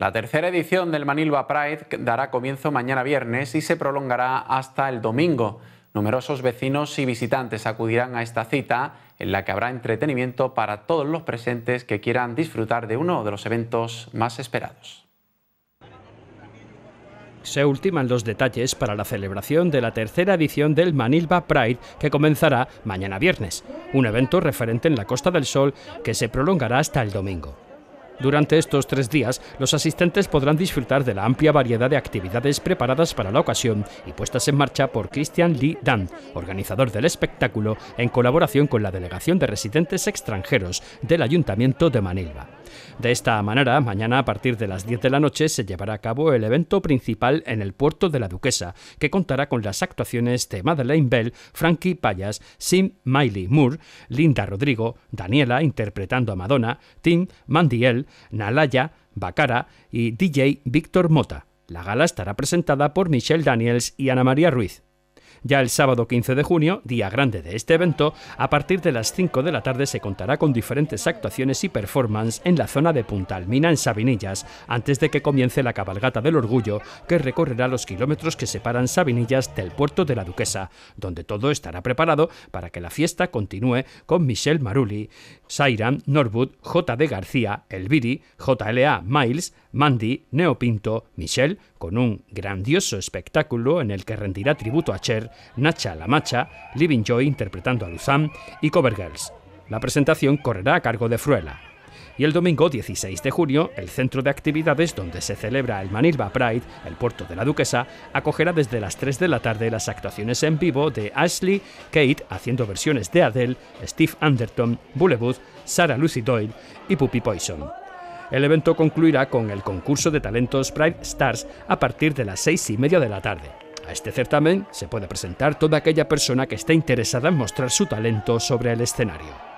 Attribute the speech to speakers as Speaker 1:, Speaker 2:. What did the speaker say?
Speaker 1: La tercera edición del Manilva Pride dará comienzo mañana viernes y se prolongará hasta el domingo. Numerosos vecinos y visitantes acudirán a esta cita en la que habrá entretenimiento para todos los presentes que quieran disfrutar de uno de los eventos más esperados.
Speaker 2: Se ultiman los detalles para la celebración de la tercera edición del Manilva Pride que comenzará mañana viernes, un evento referente en la Costa del Sol que se prolongará hasta el domingo. Durante estos tres días, los asistentes podrán disfrutar de la amplia variedad de actividades preparadas para la ocasión y puestas en marcha por Christian Lee Dan, organizador del espectáculo, en colaboración con la Delegación de Residentes Extranjeros del Ayuntamiento de Manilva. De esta manera, mañana a partir de las 10 de la noche se llevará a cabo el evento principal en el puerto de la Duquesa, que contará con las actuaciones de Madeleine Bell, Frankie Payas, Sim Miley Moore, Linda Rodrigo, Daniela interpretando a Madonna, Tim Mandiel, Nalaya, Bacara y DJ Víctor Mota. La gala estará presentada por Michelle Daniels y Ana María Ruiz. Ya el sábado 15 de junio, día grande de este evento, a partir de las 5 de la tarde se contará con diferentes actuaciones y performance en la zona de Punta Almina en Sabinillas, antes de que comience la cabalgata del orgullo, que recorrerá los kilómetros que separan Sabinillas del puerto de la Duquesa, donde todo estará preparado para que la fiesta continúe con Michelle Maruli, Sairam, Norwood, J.D. García, Elviri, JLA Miles, Mandy, Neopinto, Michelle, con un grandioso espectáculo en el que rendirá tributo a Cher, Nacha La Macha, Living Joy interpretando a Luzán y Covergirls. La presentación correrá a cargo de Fruela y el domingo 16 de junio, el centro de actividades donde se celebra el Manilva Pride, el puerto de la Duquesa, acogerá desde las 3 de la tarde las actuaciones en vivo de Ashley, Kate haciendo versiones de Adele, Steve Anderton, bullebus Sarah Lucy Doyle y Puppy Poison. El evento concluirá con el concurso de talentos Pride Stars a partir de las 6 y media de la tarde. A este certamen se puede presentar toda aquella persona que esté interesada en mostrar su talento sobre el escenario.